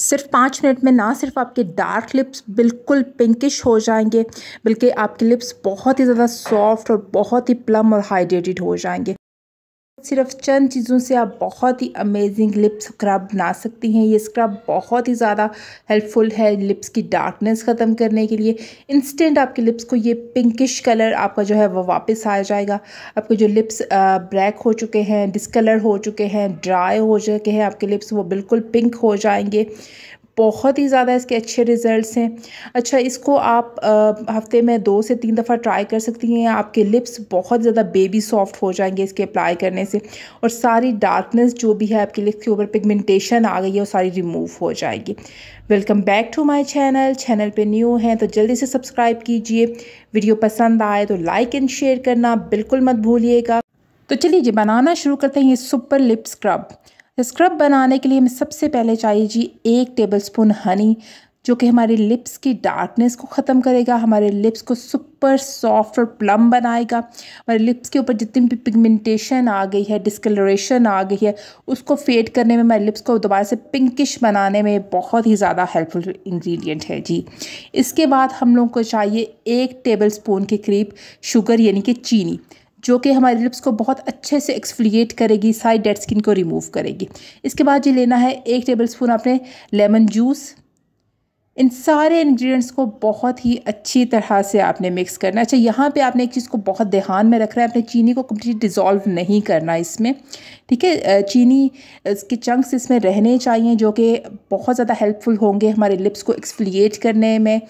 सिर्फ पाँच मिनट में ना सिर्फ आपके डार्क लिप्स बिल्कुल पिंकिश हो जाएंगे बल्कि आपके लिप्स बहुत ही ज़्यादा सॉफ्ट और बहुत ही प्लम और हाइड्रेटेड हो जाएंगे सिर्फ चंद चीज़ों से आप बहुत ही अमेजिंग लिप स्क्रब बना सकती हैं ये स्क्रब बहुत ही ज़्यादा हेल्पफुल है लिप्स की डार्कनेस ख़त्म करने के लिए इंस्टेंट आपके लिप्स को ये पिंकिश कलर आपका जो है वो वापस आ जाएगा आपके जो लिप्स ब्लैक हो चुके हैं डिसकलर हो चुके हैं ड्राई हो चुके हैं आपके लिप्स वो बिल्कुल पिंक हो जाएंगे बहुत ही ज़्यादा इसके अच्छे रिजल्ट्स हैं अच्छा इसको आप आ, हफ्ते में दो से तीन दफ़ा ट्राई कर सकती हैं आपके लिप्स बहुत ज़्यादा बेबी सॉफ्ट हो जाएंगे इसके अप्लाई करने से और सारी डार्कनेस जो भी है आपके लिप्स के ऊपर पिगमेंटेशन आ गई है वो सारी रिमूव हो जाएगी welcome back to my channel channel पर न्यू हैं तो जल्दी से सब्सक्राइब कीजिए वीडियो पसंद आए तो लाइक एंड शेयर करना बिल्कुल मत भूलिएगा तो चलिए जी बनाना शुरू करते हैं ये सुपर लिप स्क्रब स्क्रब बनाने के लिए हमें सबसे पहले चाहिए जी एक टेबलस्पून हनी जो कि हमारे लिप्स की डार्कनेस को ख़त्म करेगा हमारे लिप्स को सुपर सॉफ्ट और प्लम बनाएगा हमारे लिप्स के ऊपर जितनी भी पिगमेंटेशन आ गई है डिस्कलरेशन आ गई है उसको फेड करने में हमारे लिप्स को दोबारा से पिंकिश बनाने में बहुत ही ज़्यादा हेल्पफुल इंग्रेडिएंट है जी इसके बाद हम लोगों को चाहिए एक टेबल स्पून के करीब शुगर यानी कि चीनी जो कि हमारे लिप्स को बहुत अच्छे से एक्सफिलिएट करेगी सारी डेड स्किन को रिमूव करेगी इसके बाद ये लेना है एक टेबल स्पून आपने लेमन जूस इन सारे इंग्रेडिएंट्स को बहुत ही अच्छी तरह से आपने मिक्स करना है अच्छा यहाँ पे आपने एक चीज़ को बहुत ध्यान में रखना है आपने चीनी को कम्प्लीट डिज़ोल्व नहीं करना इसमें ठीक है चीनी इसके चंक्स इसमें रहने चाहिए जो कि बहुत ज़्यादा हेल्पफुल होंगे हमारे लिप्स को एक्सफ्लिएट करने में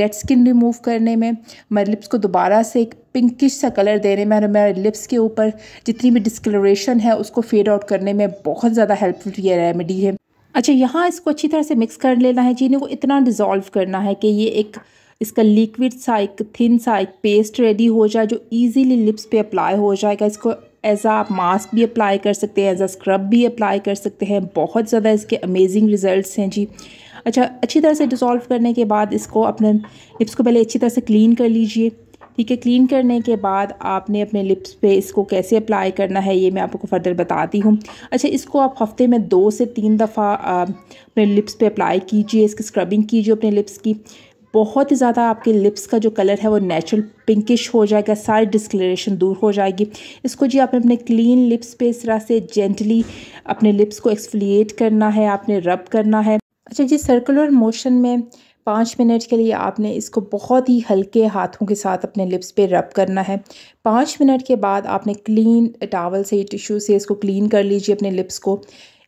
डेड स्किन रिमूव करने में हमारे लिप्स को दोबारा से एक पिंकिश सा कलर देने में और हमारे लिप्स के ऊपर जितनी भी डिस्कलरेशन है उसको फेड आउट करने में बहुत ज़्यादा हेल्पफुल ये रेमेडी है अच्छा यहाँ इसको अच्छी तरह से मिक्स कर लेना है चीनी को इतना डिज़ोल्व करना है कि ये एक इसका लिक्विड सा एक थिन सा एक पेस्ट रेडी हो जाए जो इजीली लिप्स पे अप्लाई हो जाएगा इसको एज आप मास्क भी अप्लाई कर सकते हैं एज आ स्क्रब भी अप्लाई कर सकते हैं बहुत ज़्यादा इसके अमेजिंग रिजल्ट्स हैं जी अच्छा अच्छी तरह से डिसॉल्व करने के बाद इसको अपने लिप्स को पहले अच्छी तरह से क्लीन कर लीजिए ठीक है क्लीन करने के बाद आपने अपने लिप्स पे इसको कैसे अप्लाई करना है ये मैं आपको फर्दर बताती हूँ अच्छा इसको आप हफ्ते में दो से तीन दफ़ा अपने लिप्स पे अप्लाई कीजिए इसकी स्क्रबिंग कीजिए अपने लिप्स की बहुत ही ज़्यादा आपके लिप्स का जो कलर है वो नेचुरल पिंकिश हो जाएगा सारी डिस्कलरेशन दूर हो जाएगी इसको जी आपने अपने क्लीन लिप्स पे इस तरह से जेंटली अपने लिप्स को एक्सफ्लिएट करना है आपने रब करना है अच्छा जी सर्कुलर मोशन में पाँच मिनट के लिए आपने इसको बहुत ही हल्के हाथों के साथ अपने लिप्स पे रब करना है पाँच मिनट के बाद आपने क्लीन टावल से टिश्यू से इसको क्लीन कर लीजिए अपने लिप्स को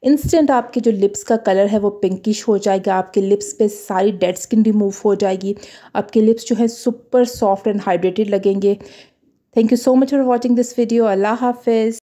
इंस्टेंट आपके जो लिप्स का कलर है वो पिंकिश हो जाएगा आपके लिप्स पे सारी डेड स्किन रिमूव हो जाएगी आपके लिप्स जो है सुपर सॉफ्ट एंड हाइड्रेटेड लगेंगे thank you so much for watching this video अल्लाह हाफिज़